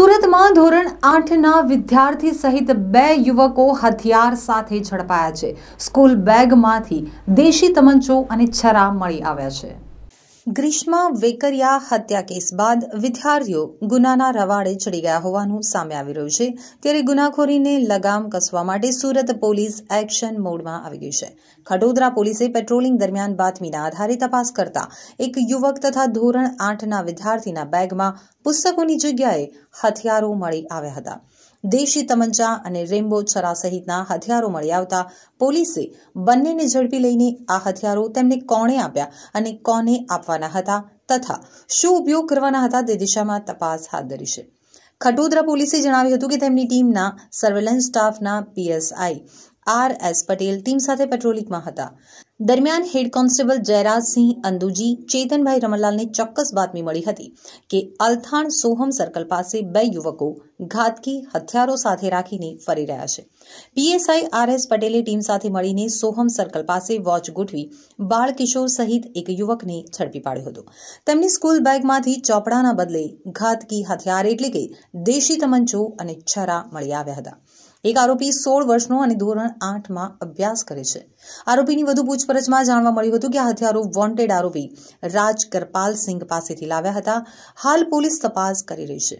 સુરતમાં ધોરણ આઠના વિદ્યાર્થી સહિત બે યુવકો હથિયાર સાથે ઝડપાયા છે સ્કૂલ બેગમાંથી દેશી તમંચો અને છરા મળી આવ્યા છે ગ્રીષ્મા વેકરિયા હત્યા કેસ બાદ વિદ્યાર્થીઓ ગુનાના રવાડે ચડી ગયા હોવાનું સામે આવી રહ્યું છે ત્યારે ગુનાખોરીને લગામ કસવા માટે સુરત પોલીસ એક્શન મોડમાં આવી ગઈ છે ખડોદરા પોલીસે પેટ્રોલિંગ દરમિયાન બાતમીના આધારે તપાસ કરતા એક યુવક તથા ધોરણ આઠના વિદ્યાર્થીના બેગમાં પુસ્તકોની જગ્યાએ હથિયારો મળી આવ્યા હતા દેશી તમંચા અને રેમ્બો છરા સહિતના હથિયારો મળી આવતા પોલીસે બંનેને ઝડપી લઈને આ હથિયારો તેમને કોણે આપ્યા અને કોને આપવાના હતા તથા શું ઉપયોગ કરવાના હતા તે દિશામાં તપાસ હાથ ધરી છે ખટોદરા પોલીસે જણાવ્યું હતું કે તેમની ટીમના સર્વેલન્સ સ્ટાફના PSI R S Patel team સાથે પેટ્રોલિંગમાં હતા દરમિયાન હેડ કોન્સ્ટેબલ જયરાજસિંહ અંદુજી ચેતનભાઈ રમણલાલને ચોક્કસ બાતમી મળી હતી કે અલથાણ સોહમ સર્કલ પાસે બે યુવકો ઘાતકી હથિયારો સાથે રાખીને ફરી રહ્યા છે પીએસઆઈ આર પટેલે ટીમ સાથે મળીને સોહમ સર્કલ પાસે વોચ ગોઠવી બાળકિશોર સહિત એક યુવકને ઝડપી પાડ્યો હતો તેમની સ્કૂલ બેગમાંથી ચોપડાના બદલે ઘાતકી હથિયાર એટલે કે દેશી તમંચો અને છરા મળી આવ્યા હતા એક આરોપી સોળ વર્ષનો અને ધોરણ આઠમાં અભ્યાસ કરે છે આરોપીની વધુ પૂછપરછમાં જાણવા મળ્યું હતું કે હથિયારો વોન્ટેડ આરોપી રાજ કરપાલ સિંઘ પાસેથી લાવ્યા હતા હાલ પોલીસ તપાસ કરી રહી છે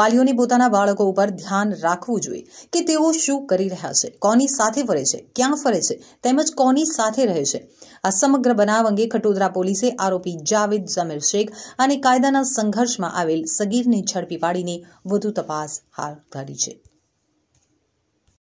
વાલીઓને પોતાના બાળકો ઉપર ધ્યાન રાખવું જોઈએ કે તેઓ શું કરી રહ્યા છે કોની સાથે ફરે છે ક્યાં ફરે છે તેમજ કોની સાથે રહે છે આ સમગ્ર બનાવ અંગે ખટોદરા પોલીસે આરોપી જાવેદ જમીર શેખ અને કાયદાના સંઘર્ષમાં આવેલ સગીરને ઝડપી પાડીને વધુ તપાસ હાથ ધરી છે